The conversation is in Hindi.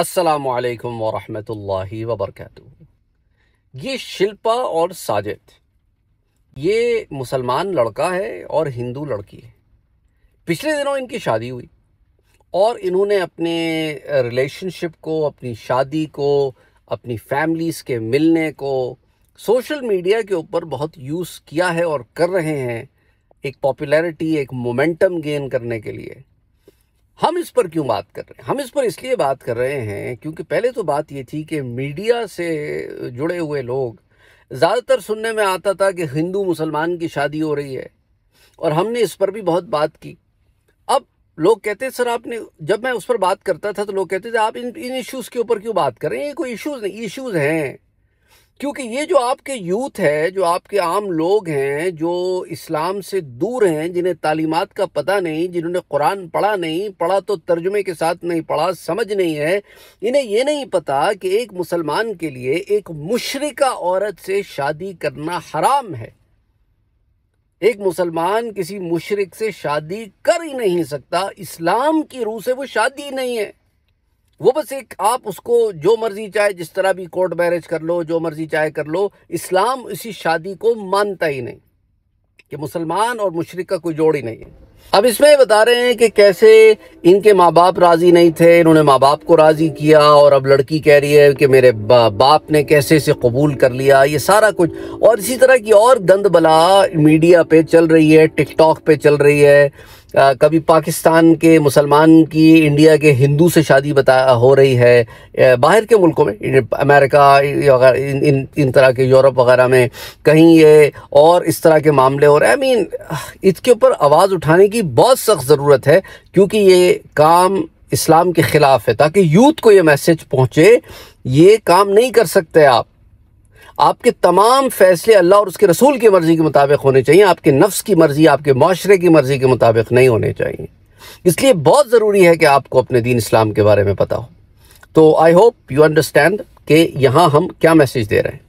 असलकम वरहमतुल्लाहि वबरकatuh ये शिल्पा और साजिद ये मुसलमान लड़का है और हिंदू लड़की है पिछले दिनों इनकी शादी हुई और इन्होंने अपने रिलेशनशिप को अपनी शादी को अपनी फैमिलीज़ के मिलने को सोशल मीडिया के ऊपर बहुत यूज़ किया है और कर रहे हैं एक पॉपुलैरिटी एक मोमेंटम गेन करने के लिए हम इस पर क्यों बात कर रहे हैं हम इस पर इसलिए बात कर रहे हैं क्योंकि पहले तो बात ये थी कि मीडिया से जुड़े हुए लोग ज़्यादातर सुनने में आता था कि हिंदू मुसलमान की शादी हो रही है और हमने इस पर भी बहुत बात की अब लोग कहते सर आपने जब मैं उस पर बात करता था तो लोग कहते थे आप इन इन इश्यूज़ के ऊपर क्यों बात कर रहे हैं ये कोई इश्यूज़ नहीं इश्यूज़ हैं क्योंकि ये जो आपके यूथ है जो आपके आम लोग हैं जो इस्लाम से दूर हैं जिन्हें तालीमत का पता नहीं जिन्होंने कुरान पढ़ा नहीं पढ़ा तो तर्जुमे के साथ नहीं पढ़ा समझ नहीं है इन्हें ये नहीं पता कि एक मुसलमान के लिए एक मुशरिका औरत से शादी करना हराम है एक मुसलमान किसी मुशरक से शादी कर ही नहीं सकता इस्लाम की रूह से वो शादी नहीं है वो बस एक आप उसको जो मर्जी चाहे जिस तरह भी कोर्ट मैरिज कर लो जो मर्जी चाहे कर लो इस्लाम इसी शादी को मानता ही नहीं कि मुसलमान और मुशरक का कोई जोड़ ही नहीं है अब इसमें बता रहे हैं कि कैसे इनके माँ बाप राज़ी नहीं थे इन्होंने माँ बाप को राज़ी किया और अब लड़की कह रही है कि मेरे बाप ने कैसे इसे कबूल कर लिया ये सारा कुछ और इसी तरह की और गंद बला मीडिया पे चल रही है टिकटॉक पे चल रही है आ, कभी पाकिस्तान के मुसलमान की इंडिया के हिंदू से शादी बता हो रही है बाहर के मुल्कों में अमेरिका इन इन, इन तरह के यूरोप वगैरह में कहीं ये और इस तरह के मामले और आई मीन इसके ऊपर आवाज़ उठाने की बहुत सख्त ज़रूरत है क्योंकि ये काम इस्लाम के ख़िलाफ़ है ताकि यूथ को ये मैसेज पहुँचे ये काम नहीं कर सकते आप आपके तमाम फैसले अल्लाह और उसके रसूल की मर्ज़ी के मुताबिक होने चाहिए आपके नफ्स की मर्ज़ी आपके माशरे की मर्ज़ी के मुताबिक नहीं होने चाहिए इसलिए बहुत ज़रूरी है कि आपको अपने दीन इस्लाम के बारे में पता हो तो आई होप यू अंडरस्टैंड कि यहाँ हम क्या मैसेज दे रहे हैं